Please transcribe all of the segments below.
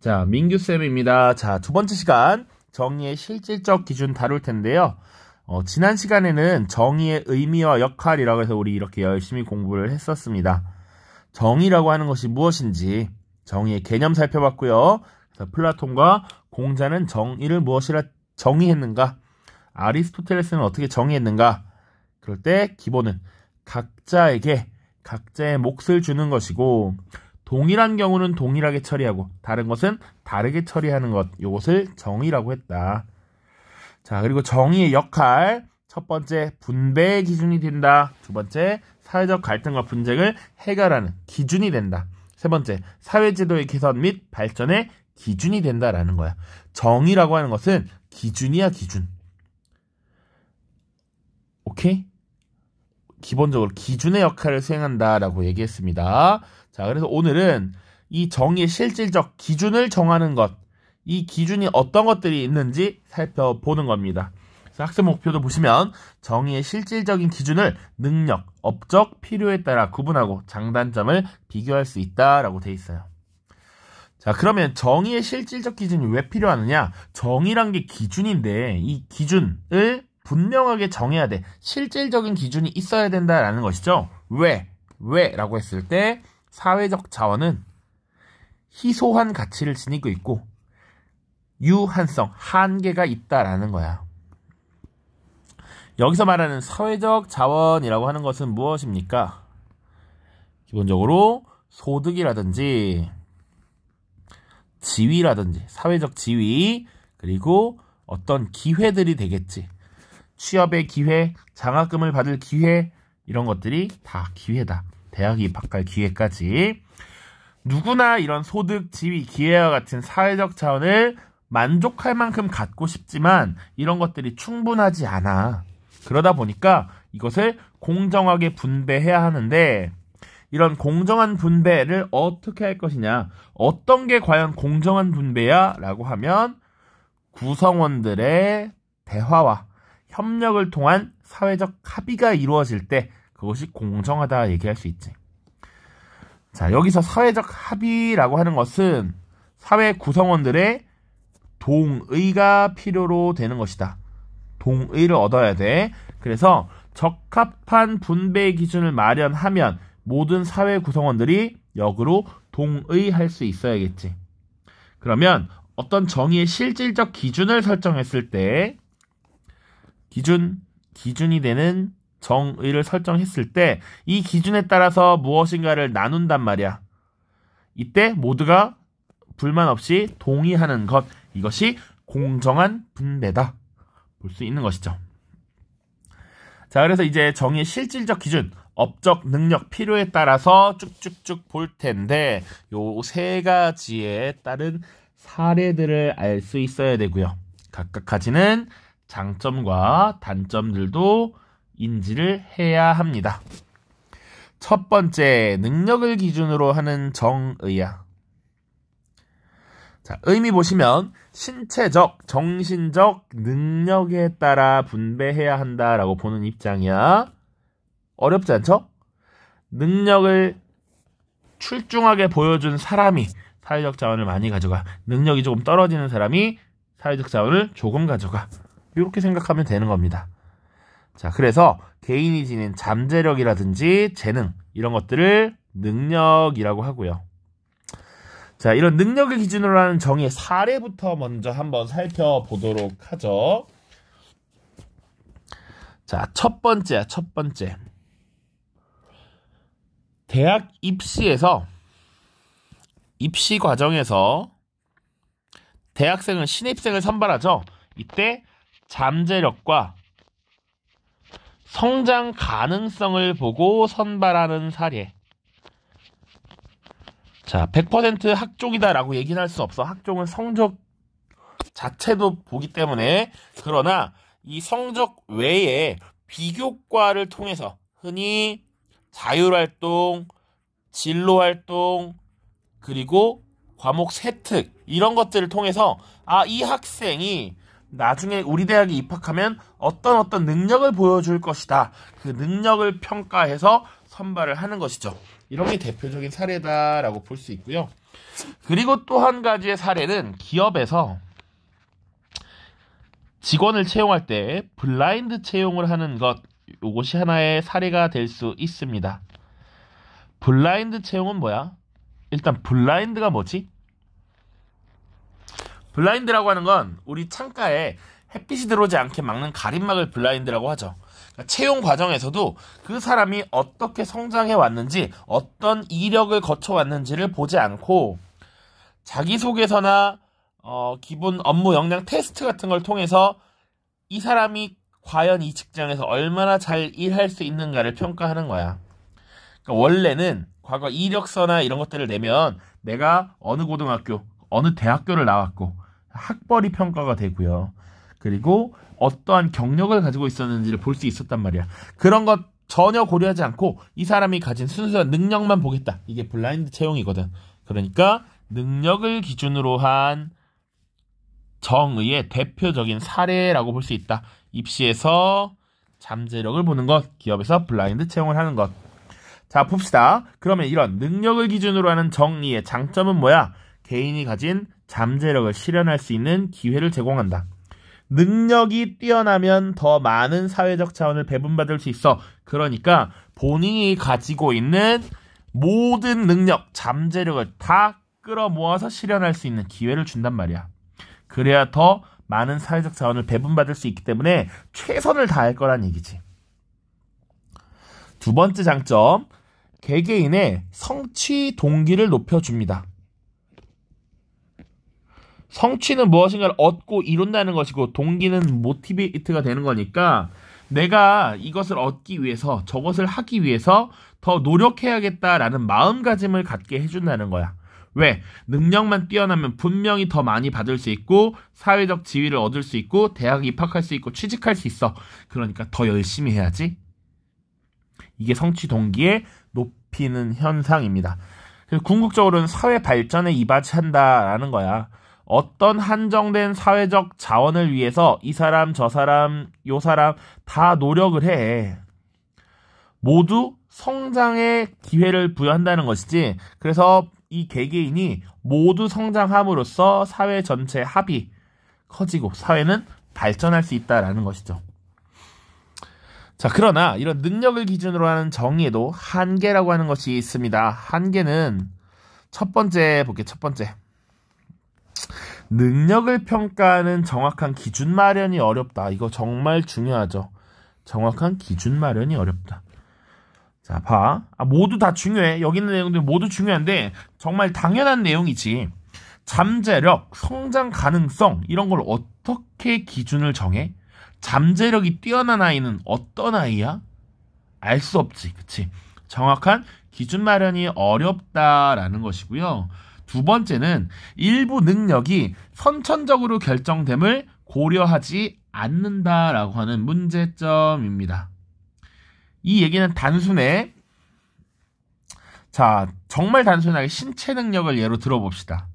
자, 민규쌤입니다. 자, 두 번째 시간 정의의 실질적 기준 다룰 텐데요. 어, 지난 시간에는 정의의 의미와 역할이라고 해서 우리 이렇게 열심히 공부를 했었습니다. 정의라고 하는 것이 무엇인지 정의의 개념 살펴봤고요. 그래서 플라톤과 공자는 정의를 무엇이라 정의했는가? 아리스토텔레스는 어떻게 정의했는가? 그럴 때 기본은 각자에게 각자의 몫을 주는 것이고 동일한 경우는 동일하게 처리하고 다른 것은 다르게 처리하는 것이것을 정의라고 했다. 자 그리고 정의의 역할 첫 번째 분배 의 기준이 된다. 두 번째 사회적 갈등과 분쟁을 해결하는 기준이 된다. 세 번째 사회제도의 개선 및 발전의 기준이 된다라는 거야. 정의라고 하는 것은 기준이야 기준. 오케이? 기본적으로 기준의 역할을 수행한다라고 얘기했습니다. 자, 그래서 오늘은 이 정의 의 실질적 기준을 정하는 것, 이 기준이 어떤 것들이 있는지 살펴보는 겁니다. 그래서 학습 목표도 보시면 정의의 실질적인 기준을 능력, 업적, 필요에 따라 구분하고 장단점을 비교할 수 있다라고 돼 있어요. 자, 그러면 정의의 실질적 기준이 왜 필요하느냐? 정의란 게 기준인데 이 기준을 분명하게 정해야 돼. 실질적인 기준이 있어야 된다라는 것이죠. 왜? 왜? 라고 했을 때 사회적 자원은 희소한 가치를 지니고 있고 유한성, 한계가 있다라는 거야. 여기서 말하는 사회적 자원이라고 하는 것은 무엇입니까? 기본적으로 소득이라든지 지위라든지 사회적 지위 그리고 어떤 기회들이 되겠지. 취업의 기회, 장학금을 받을 기회 이런 것들이 다 기회다. 대학 입학할 기회까지 누구나 이런 소득, 지위, 기회와 같은 사회적 차원을 만족할 만큼 갖고 싶지만 이런 것들이 충분하지 않아. 그러다 보니까 이것을 공정하게 분배해야 하는데 이런 공정한 분배를 어떻게 할 것이냐? 어떤 게 과연 공정한 분배야? 라고 하면 구성원들의 대화와 협력을 통한 사회적 합의가 이루어질 때 그것이 공정하다 얘기할 수 있지. 자, 여기서 사회적 합의라고 하는 것은 사회 구성원들의 동의가 필요로 되는 것이다. 동의를 얻어야 돼. 그래서 적합한 분배 기준을 마련하면 모든 사회 구성원들이 역으로 동의할 수 있어야겠지. 그러면 어떤 정의의 실질적 기준을 설정했을 때 기준 기준이 되는 정의를 설정했을 때 이 기준에 따라서 무엇인가를 나눈단 말이야. 이때 모두가 불만 없이 동의하는 것 이것이 공정한 분배다 볼 수 있는 것이죠. 자 그래서 이제 정의 실질적 기준 업적 능력 필요에 따라서 쭉쭉쭉 볼 텐데 요 세 가지에 따른 사례들을 알 수 있어야 되고요. 각각 가지는 장점과 단점들도 인지를 해야 합니다. 첫 번째, 능력을 기준으로 하는 정의야. 자, 의미 보시면 신체적, 정신적 능력에 따라 분배해야 한다라고 보는 입장이야. 어렵지 않죠? 능력을 출중하게 보여준 사람이 사회적 자원을 많이 가져가. 능력이 조금 떨어지는 사람이 사회적 자원을 조금 가져가. 이렇게 생각하면 되는 겁니다. 자, 그래서 개인이 지닌 잠재력이라든지 재능 이런 것들을 능력이라고 하고요. 자, 이런 능력을 기준으로 하는 정의의 사례부터 먼저 한번 살펴보도록 하죠. 자, 첫 번째, 첫 번째. 대학 입시에서 입시 과정에서 대학생은 신입생을 선발하죠. 이때 잠재력과 성장 가능성을 보고 선발하는 사례. 자, 100% 학종이다라고 얘기는 할 수 없어. 학종은 성적 자체도 보기 때문에 그러나 이 성적 외에 비교과를 통해서 흔히 자율활동, 진로활동, 그리고 과목 세특 이런 것들을 통해서 아이 학생이 나중에 우리 대학에 입학하면 어떤 어떤 능력을 보여줄 것이다. 그 능력을 평가해서 선발을 하는 것이죠. 이런 게 대표적인 사례다라고 볼 수 있고요. 그리고 또 한 가지의 사례는 기업에서 직원을 채용할 때 블라인드 채용을 하는 것 이것이 하나의 사례가 될 수 있습니다. 블라인드 채용은 뭐야? 일단 블라인드가 뭐지? 블라인드라고 하는 건 우리 창가에 햇빛이 들어오지 않게 막는 가림막을 블라인드라고 하죠. 그러니까 채용 과정에서도 그 사람이 어떻게 성장해 왔는지 어떤 이력을 거쳐 왔는지를 보지 않고 자기소개서나 어, 기본 업무 역량 테스트 같은 걸 통해서 이 사람이 과연 이 직장에서 얼마나 잘 일할 수 있는가를 평가하는 거야. 그러니까 원래는 과거 이력서나 이런 것들을 내면 내가 어느 고등학교, 어느 대학교를 나왔고 학벌이 평가가 되고요. 그리고 어떠한 경력을 가지고 있었는지를 볼 수 있었단 말이야. 그런 것 전혀 고려하지 않고 이 사람이 가진 순수한 능력만 보겠다. 이게 블라인드 채용이거든. 그러니까 능력을 기준으로 한 정의의 대표적인 사례라고 볼 수 있다. 입시에서 잠재력을 보는 것, 기업에서 블라인드 채용을 하는 것. 자, 봅시다. 그러면 이런 능력을 기준으로 하는 정의의 장점은 뭐야? 개인이 가진 잠재력을 실현할 수 있는 기회를 제공한다. 능력이 뛰어나면 더 많은 사회적 자원을 배분받을 수 있어. 그러니까 본인이 가지고 있는 모든 능력, 잠재력을 다 끌어모아서 실현할 수 있는 기회를 준단 말이야. 그래야 더 많은 사회적 자원을 배분받을 수 있기 때문에 최선을 다할 거란 얘기지. 두 번째 장점, 개개인의 성취 동기를 높여줍니다. 성취는 무엇인가를 얻고 이룬다는 것이고 동기는 모티베이트가 되는 거니까 내가 이것을 얻기 위해서 저것을 하기 위해서 더 노력해야겠다라는 마음가짐을 갖게 해준다는 거야. 왜? 능력만 뛰어나면 분명히 더 많이 받을 수 있고 사회적 지위를 얻을 수 있고 대학 입학할 수 있고 취직할 수 있어. 그러니까 더 열심히 해야지. 이게 성취 동기의 높이는 현상입니다. 궁극적으로는 사회 발전에 이바지한다라는 거야. 어떤 한정된 사회적 자원을 위해서 이 사람, 저 사람, 요 사람 다 노력을 해. 모두 성장의 기회를 부여한다는 것이지. 그래서 이 개개인이 모두 성장함으로써 사회 전체 합이 커지고 사회는 발전할 수 있다라는 것이죠. 자, 그러나 이런 능력을 기준으로 하는 정의에도 한계라고 하는 것이 있습니다. 한계는 첫 번째 볼게요. 첫 번째. 능력을 평가하는 정확한 기준 마련이 어렵다. 이거 정말 중요하죠. 정확한 기준 마련이 어렵다. 자, 봐. 아, 모두 다 중요해. 여기 있는 내용들 모두 중요한데 정말 당연한 내용이지. 잠재력, 성장 가능성 이런 걸 어떻게 기준을 정해? 잠재력이 뛰어난 아이는 어떤 아이야? 알 수 없지, 그치? 정확한 기준 마련이 어렵다라는 것이고요. 두 번째는 일부 능력이 선천적으로 결정됨을 고려하지 않는다라고 하는 문제점입니다. 이 얘기는 단순해 자, 정말 단순하게 신체 능력을 예로 들어봅시다.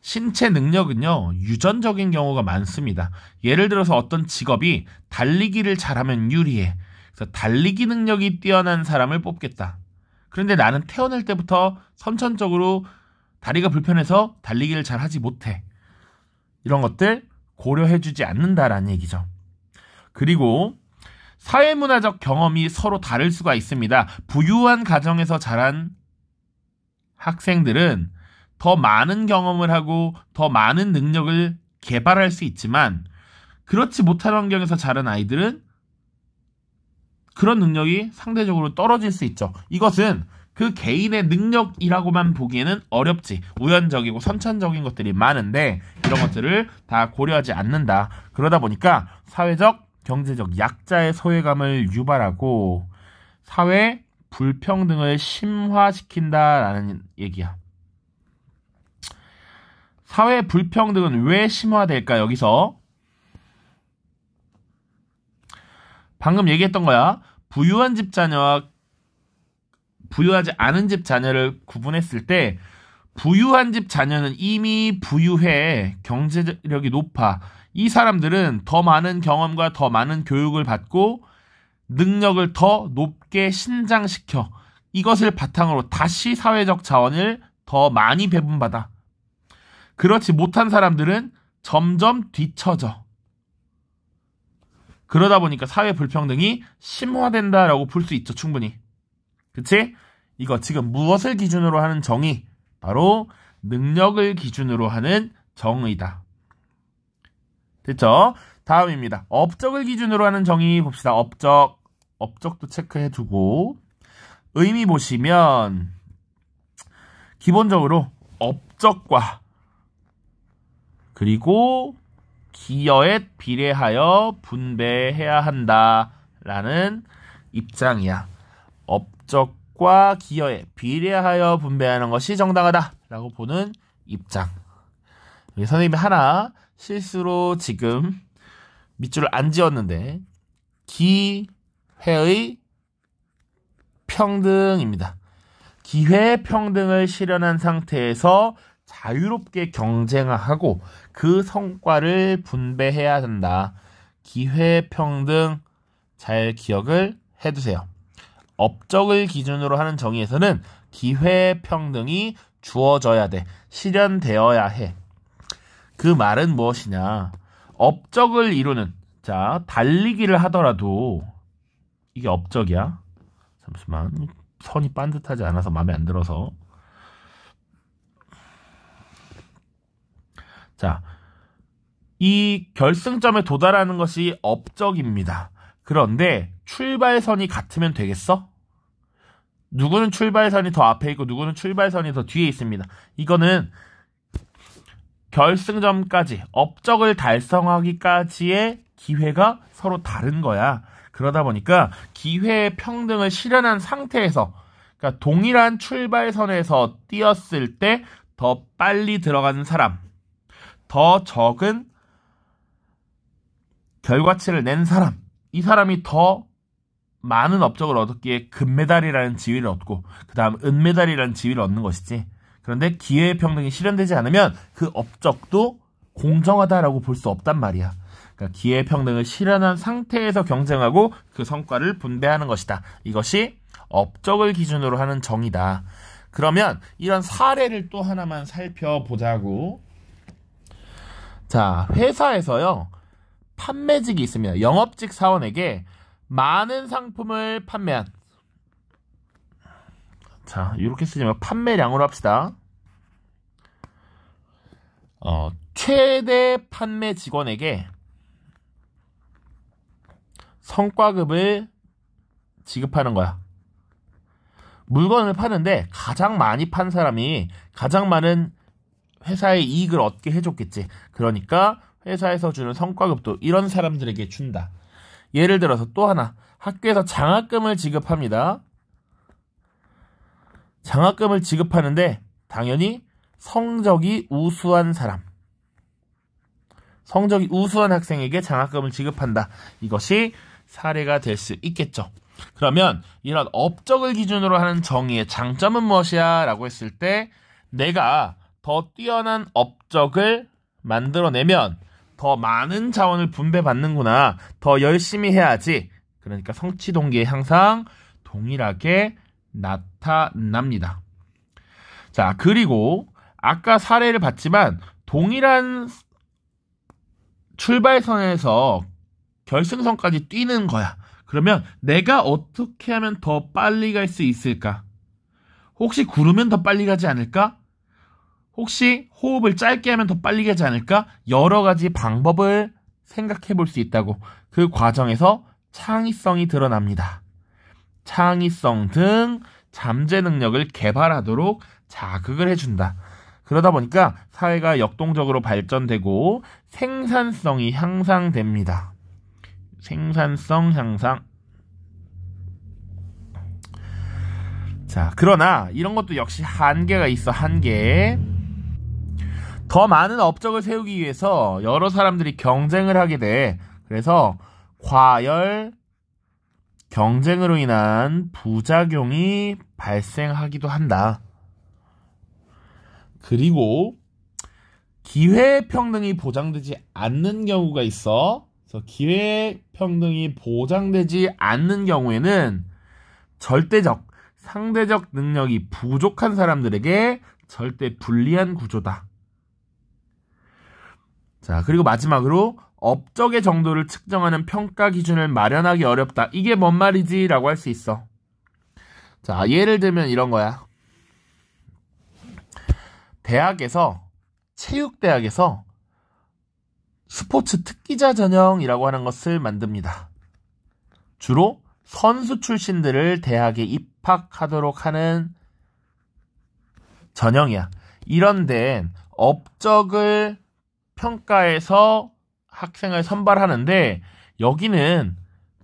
신체 능력은요, 유전적인 경우가 많습니다. 예를 들어서 어떤 직업이 달리기를 잘하면 유리해. 그래서 달리기 능력이 뛰어난 사람을 뽑겠다. 그런데 나는 태어날 때부터 선천적으로 다리가 불편해서 달리기를 잘 하지 못해. 이런 것들 고려해주지 않는다라는 얘기죠. 그리고 사회문화적 경험이 서로 다를 수가 있습니다. 부유한 가정에서 자란 학생들은 더 많은 경험을 하고 더 많은 능력을 개발할 수 있지만 그렇지 못한 환경에서 자란 아이들은 그런 능력이 상대적으로 떨어질 수 있죠. 이것은 그 개인의 능력이라고만 보기에는 어렵지 우연적이고 선천적인 것들이 많은데 이런 것들을 다 고려하지 않는다 그러다 보니까 사회적 경제적 약자의 소외감을 유발하고 사회 불평등을 심화시킨다라는 얘기야. 사회 불평등은 왜 심화될까 여기서 방금 얘기했던 거야. 부유한 집 자녀와 부유하지 않은 집 자녀를 구분했을 때 부유한 집 자녀는 이미 부유해 경제력이 높아 이 사람들은 더 많은 경험과 더 많은 교육을 받고 능력을 더 높게 신장시켜 이것을 바탕으로 다시 사회적 자원을 더 많이 배분받아 그렇지 못한 사람들은 점점 뒤처져 그러다 보니까 사회 불평등이 심화된다라고 볼 수 있죠 충분히 그치? 이거 지금 무엇을 기준으로 하는 정의? 바로 능력을 기준으로 하는 정의다. 됐죠? 다음입니다. 업적을 기준으로 하는 정의 봅시다. 업적. 업적도 체크해 두고. 의미 보시면, 기본적으로 업적과 그리고 기여에 비례하여 분배해야 한다라는 입장이야. 업 목적과 기여에 비례하여 분배하는 것이 정당하다라고 보는 입장. 선생님이 하나 실수로 지금 밑줄을 안 지었는데 기회의 평등입니다. 기회 평등을 실현한 상태에서 자유롭게 경쟁하고 그 성과를 분배해야 된다. 기회 평등 잘 기억을 해두세요. 업적을 기준으로 하는 정의에서는 기회 평등이 주어져야 돼. 실현되어야 해. 그 말은 무엇이냐? 업적을 이루는 자, 달리기를 하더라도 이게 업적이야. 잠시만. 선이 반듯하지 않아서 마음에 안 들어서. 자, 이 결승점에 도달하는 것이 업적입니다. 그런데 출발선이 같으면 되겠어? 누구는 출발선이 더 앞에 있고 누구는 출발선이 더 뒤에 있습니다. 이거는 결승점까지 업적을 달성하기까지의 기회가 서로 다른 거야. 그러다 보니까 기회의 평등을 실현한 상태에서 그러니까 동일한 출발선에서 뛰었을 때 더 빨리 들어가는 사람, 더 적은 결과치를 낸 사람 이 사람이 더 많은 업적을 얻었기에 금메달이라는 지위를 얻고 그 다음 은메달이라는 지위를 얻는 것이지 그런데 기회평등이 의 실현되지 않으면 그 업적도 공정하다라고 볼 수 없단 말이야. 그러니까 기회평등을 의 실현한 상태에서 경쟁하고 그 성과를 분배하는 것이다. 이것이 업적을 기준으로 하는 정의다. 그러면 이런 사례를 또 하나만 살펴보자고. 자, 회사에서요. 판매직이 있습니다. 영업직 사원에게 많은 상품을 판매한 자 이렇게 쓰지 만 판매량으로 합시다. 어, 최대 판매 직원에게 성과급을 지급하는 거야. 물건을 파는데 가장 많이 판 사람이 가장 많은 회사의 이익을 얻게 해줬겠지. 그러니까 회사에서 주는 성과급도 이런 사람들에게 준다. 예를 들어서 또 하나 학교에서 장학금을 지급합니다. 장학금을 지급하는데 당연히 성적이 우수한 사람 성적이 우수한 학생에게 장학금을 지급한다. 이것이 사례가 될 수 있겠죠. 그러면 이런 업적을 기준으로 하는 정의의 장점은 무엇이야? 라고 했을 때 내가 더 뛰어난 업적을 만들어내면 더 많은 자원을 분배받는구나. 더 열심히 해야지. 그러니까 성취 동기의 향상 동일하게 나타납니다. 자, 그리고 아까 사례를 봤지만 동일한 출발선에서 결승선까지 뛰는 거야. 그러면 내가 어떻게 하면 더 빨리 갈 수 있을까? 혹시 구르면 더 빨리 가지 않을까? 혹시 호흡을 짧게 하면 더 빨리 가지 않을까? 여러 가지 방법을 생각해 볼 수 있다고 그 과정에서 창의성이 드러납니다. 창의성 등 잠재 능력을 개발하도록 자극을 해준다. 그러다 보니까 사회가 역동적으로 발전되고 생산성이 향상됩니다. 생산성 향상. 자, 그러나 이런 것도 역시 한계가 있어, 한계. 더 많은 업적을 세우기 위해서 여러 사람들이 경쟁을 하게 돼. 그래서 과열 경쟁으로 인한 부작용이 발생하기도 한다. 그리고 기회평등이 보장되지 않는 경우가 있어. 그래서 기회평등이 보장되지 않는 경우에는 절대적, 상대적 능력이 부족한 사람들에게 절대 불리한 구조다. 자, 그리고 마지막으로 업적의 정도를 측정하는 평가 기준을 마련하기 어렵다. 이게 뭔 말이지? 라고 할 수 있어. 자, 예를 들면 이런 거야. 대학에서, 체육대학에서 스포츠 특기자 전형이라고 하는 것을 만듭니다. 주로 선수 출신들을 대학에 입학하도록 하는 전형이야. 이런데 업적을 평가에서 학생을 선발하는데 여기는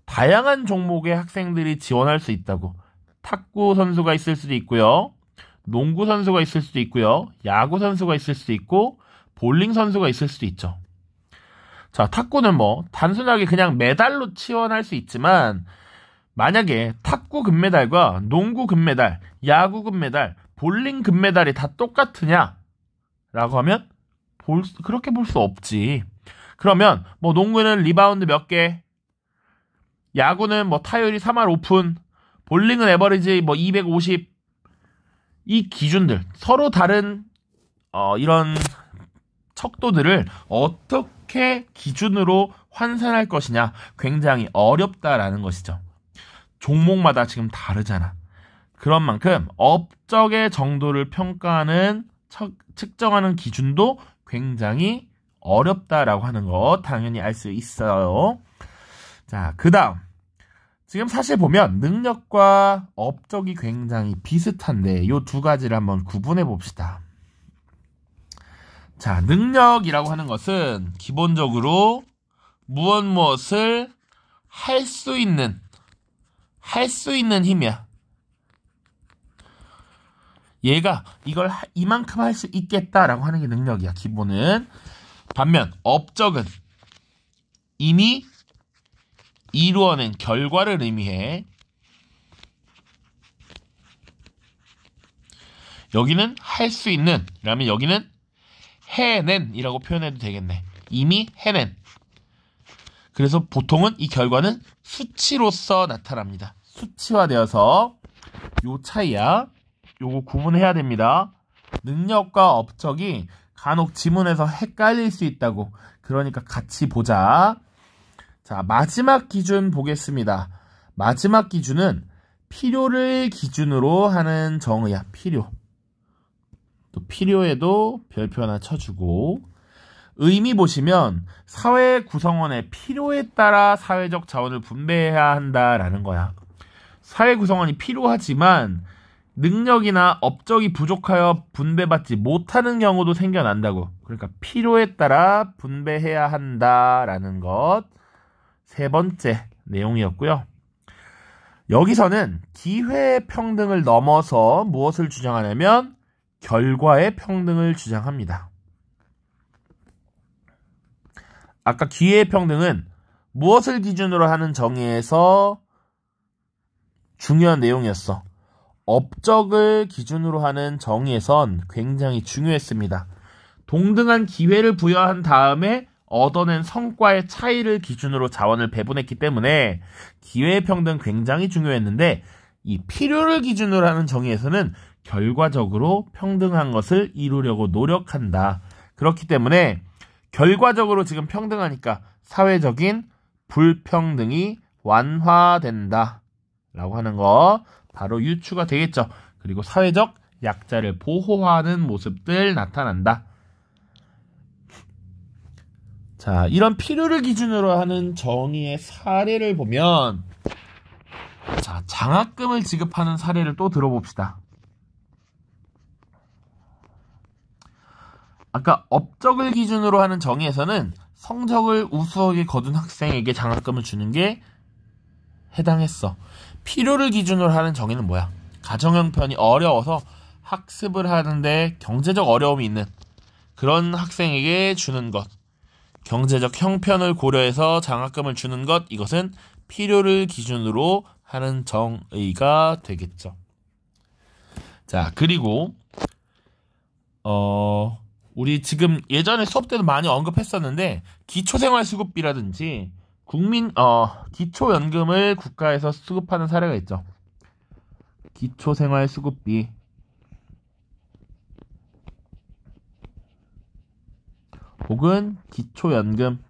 다양한 종목의 학생들이 지원할 수 있다고 탁구 선수가 있을 수도 있고요. 농구 선수가 있을 수도 있고요. 야구 선수가 있을 수도 있고 볼링 선수가 있을 수도 있죠. 자, 탁구는 뭐 단순하게 그냥 메달로 지원할수 있지만 만약에 탁구 금메달과 농구 금메달, 야구 금메달, 볼링 금메달이 다 똑같으냐라고 하면 볼 그렇게 볼 수 없지. 그러면 뭐 농구는 리바운드 몇 개, 야구는 뭐 타율이 3할 오픈, 볼링은 에버리지 뭐 250. 이 기준들 서로 다른 어, 이런 척도들을 어떻게 기준으로 환산할 것이냐 굉장히 어렵다라는 것이죠. 종목마다 지금 다르잖아. 그런 만큼 업적의 정도를 평가하는 측정하는 기준도 굉장히 어렵다라고 하는 거 당연히 알 수 있어요. 자, 그 다음. 지금 사실 보면 능력과 업적이 굉장히 비슷한데 이 두 가지를 한번 구분해 봅시다. 자, 능력이라고 하는 것은 기본적으로 무엇 무엇을 할 수 있는 할 수 있는 힘이야. 얘가 이걸 이만큼 할 수 있겠다라고 하는 게 능력이야. 기본은. 반면 업적은 이미 이루어낸 결과를 의미해. 여기는 할 수 있는, 라면 여기는 해낸이라고 표현해도 되겠네. 이미 해낸. 그래서 보통은 이 결과는 수치로서 나타납니다. 수치화되어서 요 차이야. 요거 구분해야 됩니다. 능력과 업적이 간혹 지문에서 헷갈릴 수 있다고. 그러니까 같이 보자. 자, 마지막 기준 보겠습니다. 마지막 기준은 필요를 기준으로 하는 정의야. 필요. 또 필요에도 별표 하나 쳐주고 의미 보시면 사회 구성원의 필요에 따라 사회적 자원을 분배해야 한다라는 거야. 사회 구성원이 필요하지만 능력이나 업적이 부족하여 분배받지 못하는 경우도 생겨난다고. 그러니까 필요에 따라 분배해야 한다라는 것. 세 번째 내용이었고요. 여기서는 기회의 평등을 넘어서 무엇을 주장하냐면 결과의 평등을 주장합니다. 아까 기회의 평등은 무엇을 기준으로 하는 정의에서 중요한 내용이었어. 업적을 기준으로 하는 정의에선 굉장히 중요했습니다. 동등한 기회를 부여한 다음에 얻어낸 성과의 차이를 기준으로 자원을 배분했기 때문에 기회평등 굉장히 중요했는데 이 필요를 기준으로 하는 정의에서는 결과적으로 평등한 것을 이루려고 노력한다. 그렇기 때문에 결과적으로 지금 평등하니까 사회적인 불평등이 완화된다. 라고 하는 거 바로 유추가 되겠죠. 그리고 사회적 약자를 보호하는 모습들 나타난다. 자, 이런 필요를 기준으로 하는 정의의 사례를 보면 자, 장학금을 지급하는 사례를 또 들어봅시다. 아까 업적을 기준으로 하는 정의에서는 성적을 우수하게 거둔 학생에게 장학금을 주는 게 해당했어. 필요를 기준으로 하는 정의는 뭐야? 가정 형편이 어려워서 학습을 하는데 경제적 어려움이 있는 그런 학생에게 주는 것. 경제적 형편을 고려해서 장학금을 주는 것. 이것은 필요를 기준으로 하는 정의가 되겠죠. 자, 그리고 어 우리 지금 예전에 수업 때도 많이 언급했었는데 기초생활수급비라든지 국민 어 기초 연금을 국가에서 수급하는 사례가 있죠. 기초 생활 수급비 혹은 기초 연금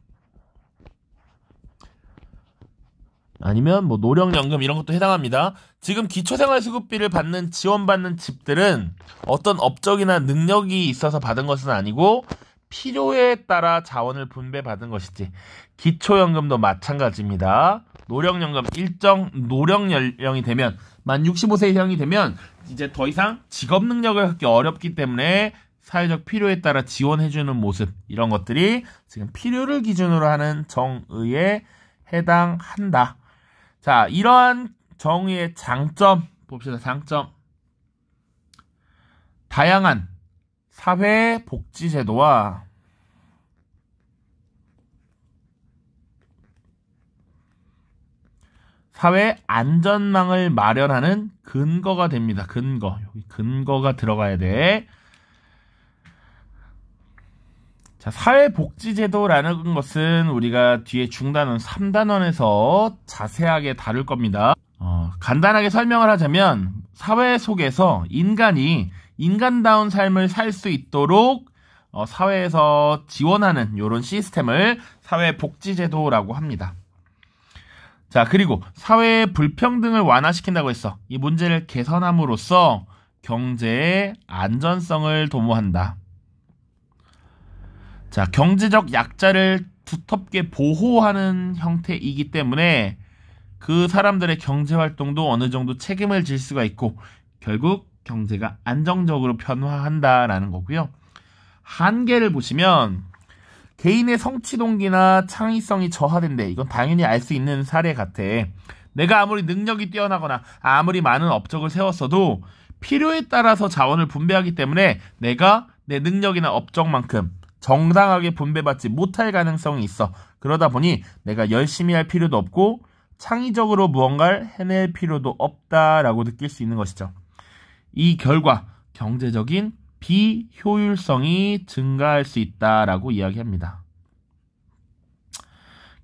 아니면 뭐 노령연금 이런 것도 해당합니다. 지금 기초생활수급비를 받는 지원받는 집들은 어떤 업적이나 능력이 있어서 받은 것은 아니고 필요에 따라 자원을 분배받은 것이지 기초연금도 마찬가지입니다. 노령연금 일정 노령 연령이 되면 만 65세 이상이 되면 이제 더 이상 직업 능력을 갖기 어렵기 때문에 사회적 필요에 따라 지원해주는 모습 이런 것들이 지금 필요를 기준으로 하는 정의에 해당한다. 자 이러한 정의의 장점 봅시다. 장점 다양한 사회복지제도와 사회 안전망을 마련하는 근거가 됩니다. 근거. 여기 근거가 들어가야 돼. 자, 사회복지제도라는 것은 우리가 뒤에 중단원 3단원에서 자세하게 다룰 겁니다. 어, 간단하게 설명을 하자면 사회 속에서 인간이 인간다운 삶을 살 수 있도록 어, 사회에서 지원하는 이런 시스템을 사회복지제도라고 합니다. 자, 그리고 사회의 불평등을 완화시킨다고 했어. 이 문제를 개선함으로써 경제의 안전성을 도모한다. 자, 경제적 약자를 두텁게 보호하는 형태이기 때문에 그 사람들의 경제활동도 어느 정도 책임을 질 수가 있고 결국 경제가 안정적으로 변화한다라는 거고요. 한계를 보시면 개인의 성취 동기나 창의성이 저하된대 이건 당연히 알 수 있는 사례 같아. 내가 아무리 능력이 뛰어나거나 아무리 많은 업적을 세웠어도 필요에 따라서 자원을 분배하기 때문에 내가 내 능력이나 업적만큼 정당하게 분배받지 못할 가능성이 있어. 그러다 보니 내가 열심히 할 필요도 없고 창의적으로 무언가를 해낼 필요도 없다라고 느낄 수 있는 것이죠. 이 결과 경제적인 비효율성이 증가할 수 있다라고 이야기합니다.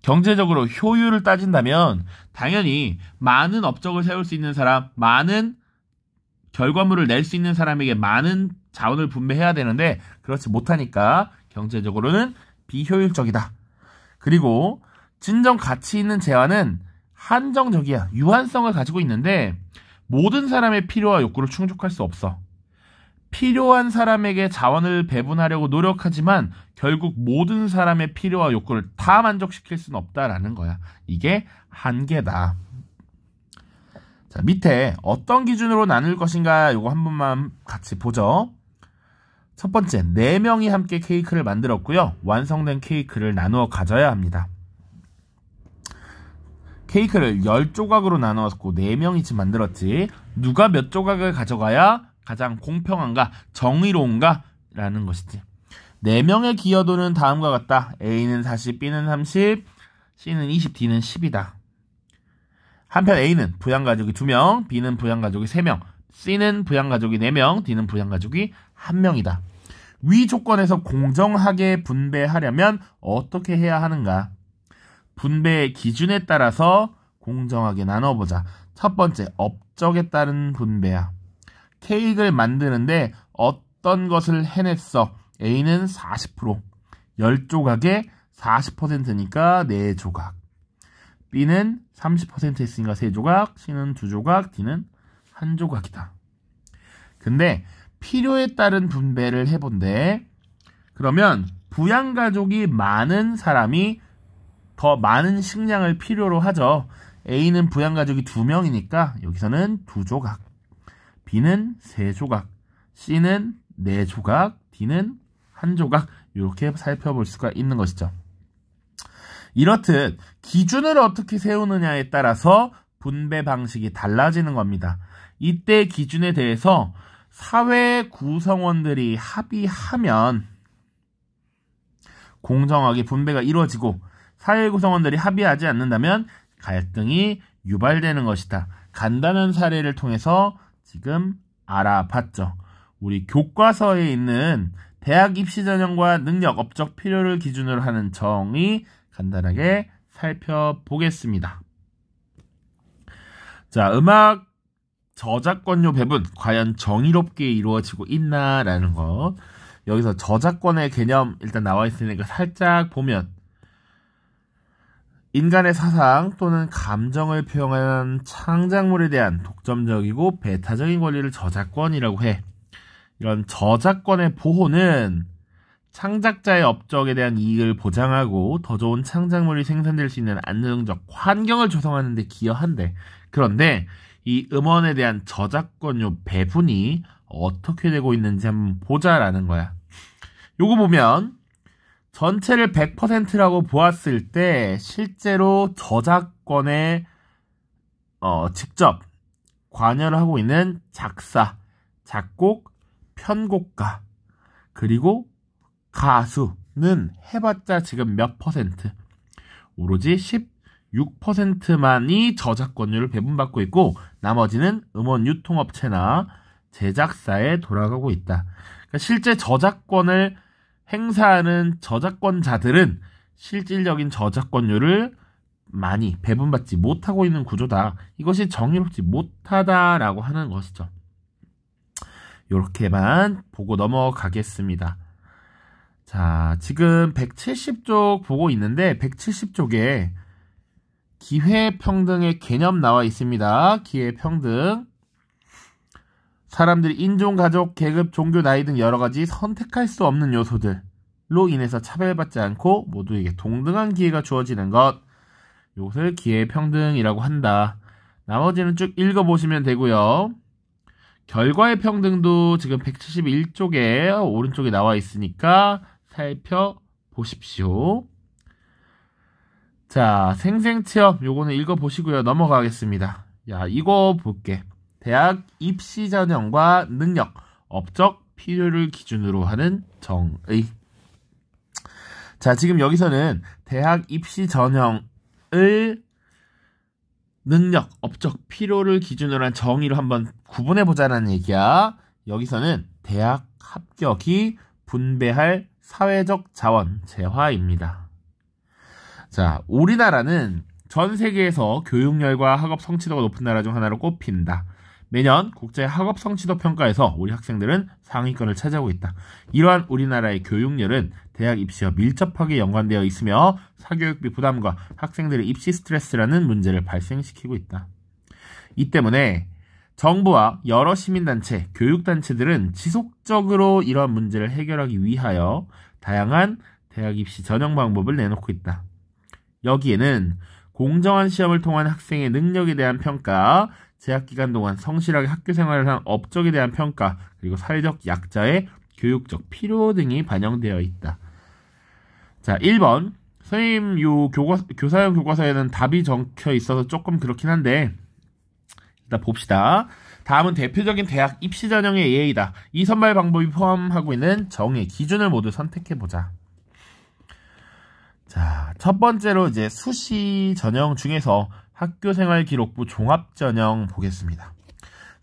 경제적으로 효율을 따진다면 당연히 많은 업적을 세울 수 있는 사람, 많은 결과물을 낼 수 있는 사람에게 많은 자원을 분배해야 되는데 그렇지 못하니까 경제적으로는 비효율적이다. 그리고 진정 가치 있는 재화는 한정적이야. 유한성을 가지고 있는데 모든 사람의 필요와 욕구를 충족할 수 없어. 필요한 사람에게 자원을 배분하려고 노력하지만 결국 모든 사람의 필요와 욕구를 다 만족시킬 수는 없다라는 거야. 이게 한계다. 자, 밑에 어떤 기준으로 나눌 것인가 이거한 번만 같이 보죠. 첫 번째, 4명이 함께 케이크를 만들었고요. 완성된 케이크를 나누어 가져야 합니다. 케이크를 10조각으로 나누었고 4명이씩 만들었지 누가 몇 조각을 가져가야 가장 공평한가 정의로운가 라는 것이지 4명의 기여도는 다음과 같다 A는 40, B는 30, C는 20, D는 10이다 한편 A는 부양가족이 2명, B는 부양가족이 3명, C는 부양가족이 4명, D는 부양가족이 1명이다 위 조건에서 공정하게 분배하려면 어떻게 해야 하는가 분배 기준에 따라서 공정하게 나눠보자. 첫 번째, 업적에 따른 분배야. 케이크를 만드는데 어떤 것을 해냈어? A는 40%, 10조각에 40%니까 4조각. B는 30% 했으니까 3조각, C는 2조각, D는 1조각이다. 근데 필요에 따른 분배를 해본대. 그러면 부양가족이 많은 사람이 더 많은 식량을 필요로 하죠. A는 부양가족이 두명이니까 여기서는 두조각, B는 세조각, C는 네조각, D는 한조각 이렇게 살펴볼 수가 있는 것이죠. 이렇듯 기준을 어떻게 세우느냐에 따라서 분배 방식이 달라지는 겁니다. 이때 기준에 대해서 사회 구성원들이 합의하면 공정하게 분배가 이루어지고 사회 구성원들이 합의하지 않는다면 갈등이 유발되는 것이다. 간단한 사례를 통해서 지금 알아봤죠. 우리 교과서에 있는 대학 입시 전형과 능력, 업적 필요를 기준으로 하는 정의 간단하게 살펴보겠습니다. 자, 음악 저작권료 배분 과연 정의롭게 이루어지고 있나라는 것. 여기서 저작권의 개념 일단 나와 있으니까 살짝 보면 인간의 사상 또는 감정을 표현하는 창작물에 대한 독점적이고 배타적인 권리를 저작권이라고 해. 이런 저작권의 보호는 창작자의 업적에 대한 이익을 보장하고 더 좋은 창작물이 생산될 수 있는 안정적 환경을 조성하는 데 기여한대. 그런데 이 음원에 대한 저작권료 배분이 어떻게 되고 있는지 한번 보자라는 거야. 요거 보면 전체를 100%라고 보았을 때 실제로 저작권에 어, 직접 관여를 하고 있는 작사, 작곡, 편곡가, 그리고 가수는 해봤자 지금 몇 퍼센트? 오로지 16%만이 저작권료를 배분받고 있고 나머지는 음원 유통업체나 제작사에 돌아가고 있다. 그러니까 실제 저작권을 행사하는 저작권자들은 실질적인 저작권료를 많이 배분받지 못하고 있는 구조다. 이것이 정의롭지 못하다라고 하는 것이죠. 이렇게만 보고 넘어가겠습니다. 자, 지금 170쪽 보고 있는데 170쪽에 기회평등의 개념 나와 있습니다. 기회평등. 사람들이 인종, 가족, 계급, 종교, 나이 등 여러 가지 선택할 수 없는 요소들로 인해서 차별받지 않고 모두에게 동등한 기회가 주어지는 것. 이것을 기회평등이라고 한다. 나머지는 쭉 읽어보시면 되고요. 결과의 평등도 지금 171쪽에 오른쪽에 나와 있으니까 살펴보십시오. 자, 생생취업 요거는 읽어보시고요. 넘어가겠습니다. 야, 이거 볼게. 대학 입시 전형과 능력, 업적, 필요를 기준으로 하는 정의. 자, 지금 여기서는 대학 입시 전형을 능력, 업적, 필요를 기준으로 한 정의로 한번 구분해 보자라는 얘기야. 여기서는 대학 합격이 분배할 사회적 자원 재화입니다. 자, 우리나라는 전 세계에서 교육열과 학업 성취도가 높은 나라 중 하나로 꼽힌다. 매년 국제 학업 성취도 평가에서 우리 학생들은 상위권을 차지하고 있다. 이러한 우리나라의 교육열은 대학 입시와 밀접하게 연관되어 있으며 사교육비 부담과 학생들의 입시 스트레스라는 문제를 발생시키고 있다. 이 때문에 정부와 여러 시민단체, 교육단체들은 지속적으로 이러한 문제를 해결하기 위하여 다양한 대학 입시 전형 방법을 내놓고 있다. 여기에는 공정한 시험을 통한 학생의 능력에 대한 평가, 재학 기간 동안 성실하게 학교 생활을 한 업적에 대한 평가 그리고 사회적 약자의 교육적 필요 등이 반영되어 있다. 자, 1번 선생님 요 교과, 교사용 교과서에는 답이 적혀 있어서 조금 그렇긴 한데 일단 봅시다. 다음은 대표적인 대학 입시 전형의 예이다. 이 선발 방법이 포함하고 있는 정의 기준을 모두 선택해 보자. 자, 첫 번째로 이제 수시 전형 중에서 학교생활기록부 종합전형 보겠습니다.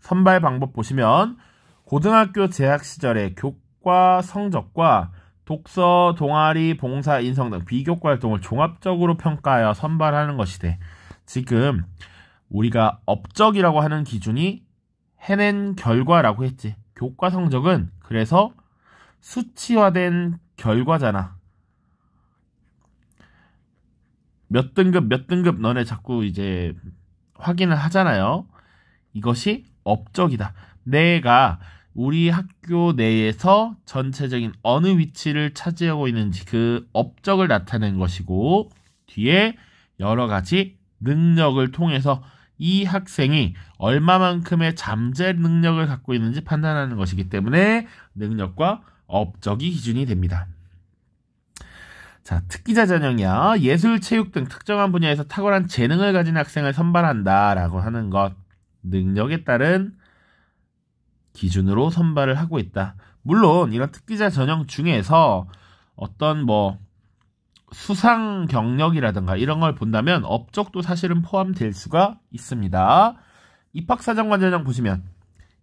선발 방법 보시면 고등학교 재학 시절의 교과 성적과 독서, 동아리, 봉사, 인성 등 비교과 활동을 종합적으로 평가하여 선발하는 것이되 지금 우리가 업적이라고 하는 기준이 해낸 결과라고 했지. 교과 성적은 그래서 수치화된 결과잖아. 몇 등급 몇 등급 너네 자꾸 이제 확인을 하잖아요. 이것이 업적이다. 내가 우리 학교 내에서 전체적인 어느 위치를 차지하고 있는지 그 업적을 나타낸 것이고 뒤에 여러 가지 능력을 통해서 이 학생이 얼마만큼의 잠재 능력을 갖고 있는지 판단하는 것이기 때문에 능력과 업적이 기준이 됩니다. 자, 특기자 전형이야. 예술, 체육 등 특정한 분야에서 탁월한 재능을 가진 학생을 선발한다라고 하는 것. 능력에 따른 기준으로 선발을 하고 있다. 물론 이런 특기자 전형 중에서 어떤 뭐 수상 경력이라든가 이런 걸 본다면 업적도 사실은 포함될 수가 있습니다. 입학사정관 전형 보시면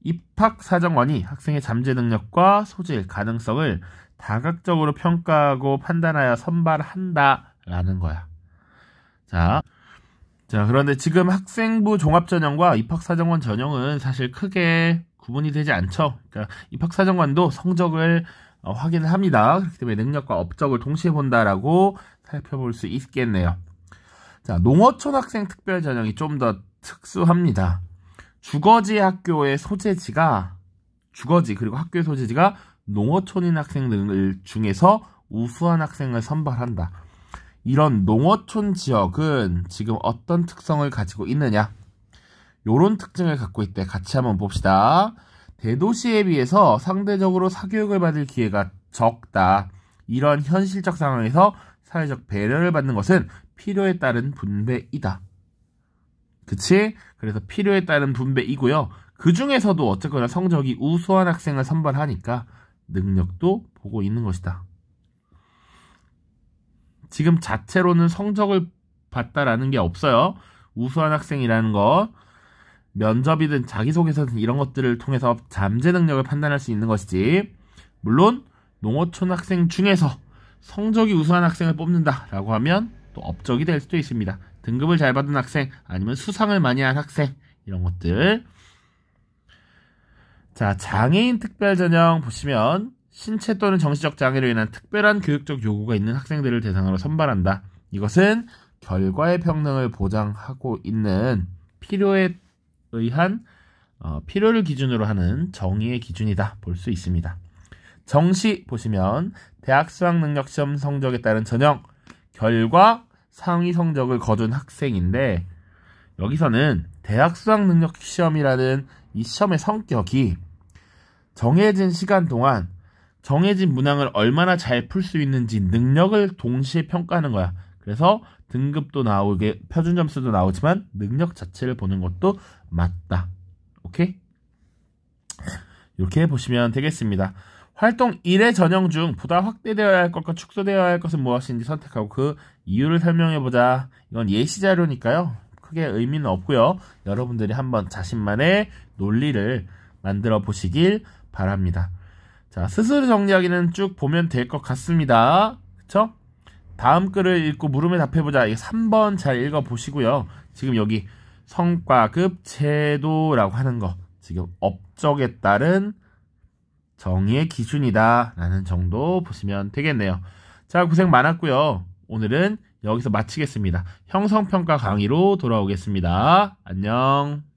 입학사정관이 학생의 잠재 능력과 소질, 가능성을 다각적으로 평가하고 판단하여 선발한다라는 거야. 자, 자 그런데 지금 학생부 종합전형과 입학사정관 전형은 사실 크게 구분이 되지 않죠. 그러니까 입학사정관도 성적을 어, 확인 합니다. 그렇기 때문에 능력과 업적을 동시에 본다라고 살펴볼 수 있겠네요. 자, 농어촌 학생 특별 전형이 좀 더 특수합니다. 주거지 학교의 소재지가 주거지 그리고 학교의 소재지가 농어촌인 학생 들 중에서 우수한 학생을 선발한다. 이런 농어촌 지역은 지금 어떤 특성을 가지고 있느냐? 요런 특징을 갖고 있대. 같이 한번 봅시다. 대도시에 비해서 상대적으로 사교육을 받을 기회가 적다. 이런 현실적 상황에서 사회적 배려를 받는 것은 필요에 따른 분배이다. 그치? 그래서 필요에 따른 분배이고요. 그 중에서도 어쨌거나 성적이 우수한 학생을 선발하니까 능력도 보고 있는 것이다. 지금 자체로는 성적을 봤다라는 게 없어요. 우수한 학생이라는 거, 면접이든 자기소개서든 이런 것들을 통해서 잠재 능력을 판단할 수 있는 것이지. 물론 농어촌 학생 중에서 성적이 우수한 학생을 뽑는다라고 하면 또 업적이 될 수도 있습니다. 등급을 잘 받은 학생 아니면 수상을 많이 한 학생 이런 것들 자, 장애인 특별 전형 보시면 신체 또는 정신적 장애로 인한 특별한 교육적 요구가 있는 학생들을 대상으로 선발한다. 이것은 결과의 평등을 보장하고 있는 필요에 의한 어, 필요를 기준으로 하는 정의의 기준이다 볼 수 있습니다. 정시 보시면 대학 수학 능력 시험 성적에 따른 전형 결과 상위 성적을 거둔 학생인데 여기서는 대학 수학 능력 시험이라는 이 시험의 성격이 정해진 시간 동안 정해진 문항을 얼마나 잘 풀 수 있는지 능력을 동시에 평가하는 거야. 그래서 등급도 나오게 표준 점수도 나오지만 능력 자체를 보는 것도 맞다. 오케이? 이렇게 보시면 되겠습니다. 활동 1회 전형 중 보다 확대되어야 할 것과 축소되어야 할 것은 무엇인지 선택하고 그 이유를 설명해 보자. 이건 예시 자료니까요. 크게 의미는 없고요. 여러분들이 한번 자신만의 논리를 만들어 보시길 바랍니다. 자, 스스로 정리하기는 쭉 보면 될 것 같습니다. 그쵸? 다음 글을 읽고 물음에 답해보자. 3번 잘 읽어보시고요. 지금 여기 성과급 제도라고 하는 거. 지금 업적에 따른 정의의 기준이다. 라는 정도 보시면 되겠네요. 자, 고생 많았고요. 오늘은 여기서 마치겠습니다. 형성평가 강의로 돌아오겠습니다. 안녕.